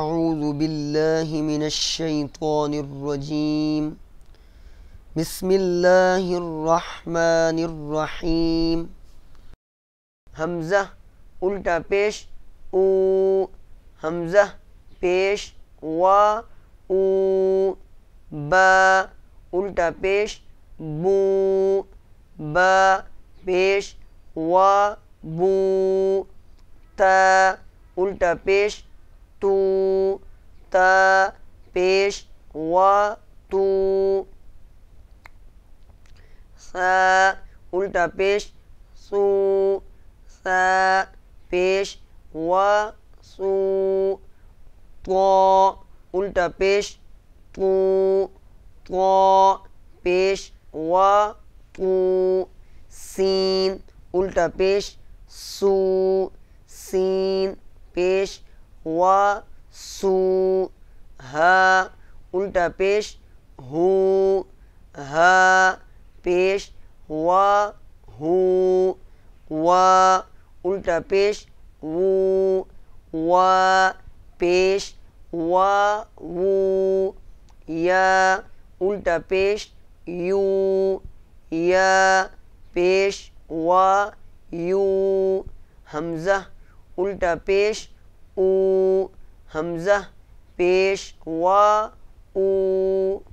أعوذ بالله من الشيطان الرجيم بسم الله الرحمن الرحيم همزة الٹا پیش او همزة پیش و او با الٹا پیش بو با پیش و بو تا الٹا پیش तू त पेश व तू स उल्टा पेश सु स पेश व सु तो उल्टा पेश तू तो पेश व तू सीन उल्टा पेश सू सीन पेश व सू ह उल्टा पेश हु ह पेश व हु व उल्टा पेश वू व पेश व वू य उल्टा पेश यू य पेश व यू हमजा उल्टा पेश او همزه پیش و او